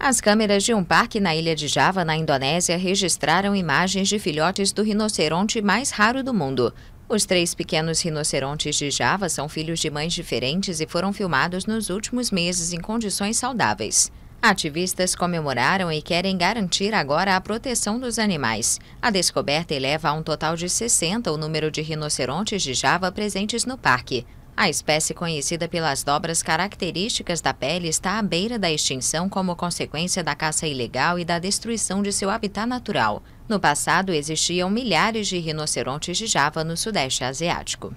As câmeras de um parque na ilha de Java, na Indonésia, registraram imagens de filhotes do rinoceronte mais raro do mundo. Os três pequenos rinocerontes de Java são filhos de mães diferentes e foram filmados nos últimos meses em condições saudáveis. Ativistas comemoraram e querem garantir agora a proteção dos animais. A descoberta eleva a um total de 60 o número de rinocerontes de Java presentes no parque. A espécie conhecida pelas dobras características da pele está à beira da extinção como consequência da caça ilegal e da destruição de seu habitat natural. No passado, existiam milhares de rinocerontes de Java no Sudeste Asiático.